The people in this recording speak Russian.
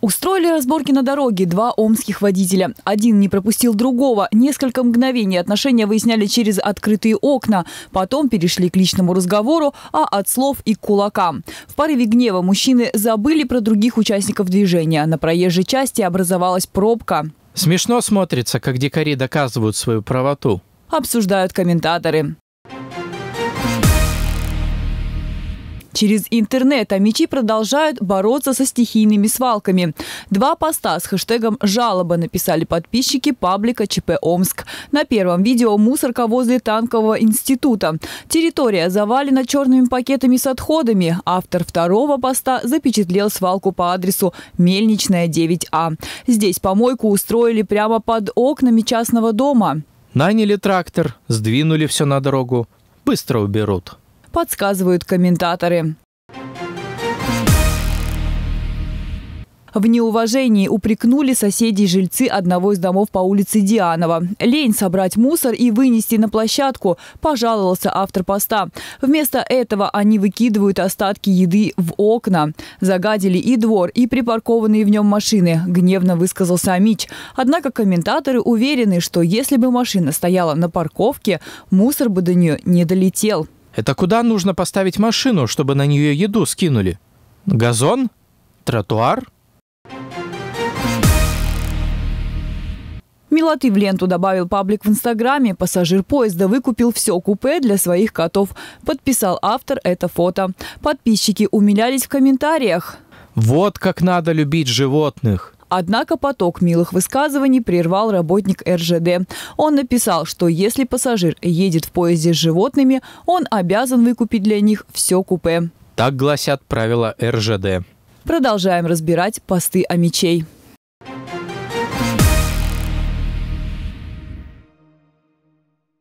Устроили разборки на дороге два омских водителя. Один не пропустил другого. Несколько мгновений отношения выясняли через открытые окна. Потом перешли к личному разговору, а от слов и к кулакам. В порыве гнева мужчины забыли про других участников движения. На проезжей части образовалась пробка. Смешно смотрится, как дикари доказывают свою правоту. Обсуждают комментаторы. через интернет, Амичи продолжают бороться со стихийными свалками. Два поста с хэштегом «Жалоба» написали подписчики паблика ЧП «Омск». На первом видео мусорка возле танкового института. Территория завалена черными пакетами с отходами. Автор второго поста запечатлел свалку по адресу Мельничная, 9А. Здесь помойку устроили прямо под окнами частного дома. Наняли трактор, сдвинули все на дорогу. Быстро уберут подсказывают комментаторы. В неуважении упрекнули соседей жильцы одного из домов по улице Дианова. Лень собрать мусор и вынести на площадку, пожаловался автор поста. Вместо этого они выкидывают остатки еды в окна. Загадили и двор, и припаркованные в нем машины, гневно высказался Амич. Однако комментаторы уверены, что если бы машина стояла на парковке, мусор бы до нее не долетел. Это куда нужно поставить машину, чтобы на нее еду скинули? Газон? Тротуар? Милоты в ленту добавил паблик в Инстаграме. Пассажир поезда выкупил все купе для своих котов. Подписал автор это фото. Подписчики умилялись в комментариях. Вот как надо любить животных. Однако поток милых высказываний прервал работник РЖД. Он написал, что если пассажир едет в поезде с животными, он обязан выкупить для них все купе. Так гласят правила РЖД. Продолжаем разбирать посты о мечей.